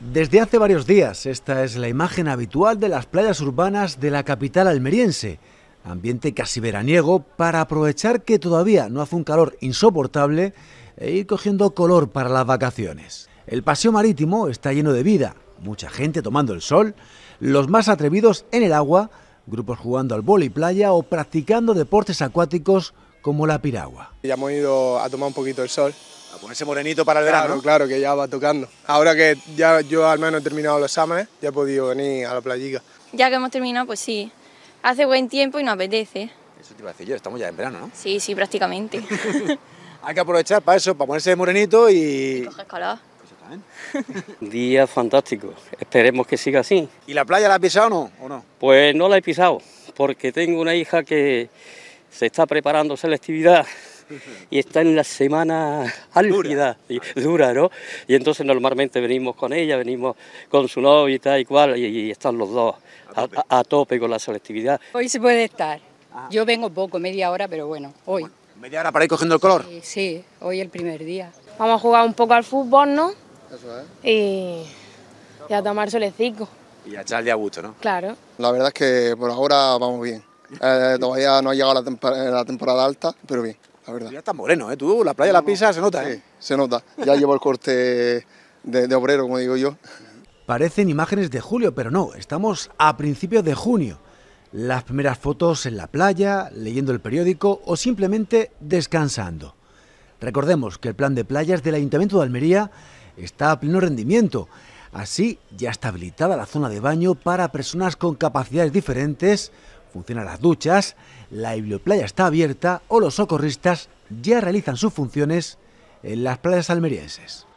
Desde hace varios días, esta es la imagen habitual de las playas urbanas de la capital almeriense. Ambiente casi veraniego para aprovechar que todavía no hace un calor insoportable e ir cogiendo color para las vacaciones. El paseo marítimo está lleno de vida, mucha gente tomando el sol, los más atrevidos en el agua, grupos jugando al vóley playa o practicando deportes acuáticos como la piragua. Ya hemos ido a tomar un poquito el sol a ponerse morenito para el claro, verano. Claro, que ya va tocando. Ahora que ya yo al menos he terminado los exámenes, ya he podido venir a la playica. Ya que hemos terminado, pues sí. Hace buen tiempo y nos apetece. Eso te iba a decir yo, estamos ya en verano, ¿no? Sí, sí, prácticamente. Hay que aprovechar para eso, para ponerse morenito y... y coger calor. Día fantástico, esperemos que siga así. ¿Y la playa la has pisado no, o no? Pues no la he pisado, porque tengo una hija que se está preparando selectividad y está en la semana álgida, dura. Y, dura, ¿no? Y entonces normalmente venimos con ella, venimos con su novia y tal y cual, y, están los dos a, tope con la selectividad. Hoy se puede estar. Ah. Yo vengo poco, media hora, pero bueno, hoy. ¿Media hora para ir cogiendo el color? Sí, hoy el primer día. Vamos a jugar un poco al fútbol, ¿no? Eso es. Y, a tomar solecito. Y a echarle a gusto, ¿no? Claro. La verdad es que por ahora vamos bien. Eh, todavía no ha llegado la, temporada alta, pero bien la Ya está moreno, ¿eh? Tú, la playa la pisa, se nota, sí, ¿eh? se nota. Ya llevo el corte de, de obrero, como digo yo. Parecen imágenes de julio, pero no, estamos a principios de junio. Las primeras fotos en la playa, leyendo el periódico o simplemente descansando. Recordemos que el plan de playas del Ayuntamiento de Almería está a pleno rendimiento. Así ya está habilitada la zona de baño para personas con capacidades diferentes funcionan las duchas, la biblioplaya está abierta o los socorristas ya realizan sus funciones en las playas almerienses.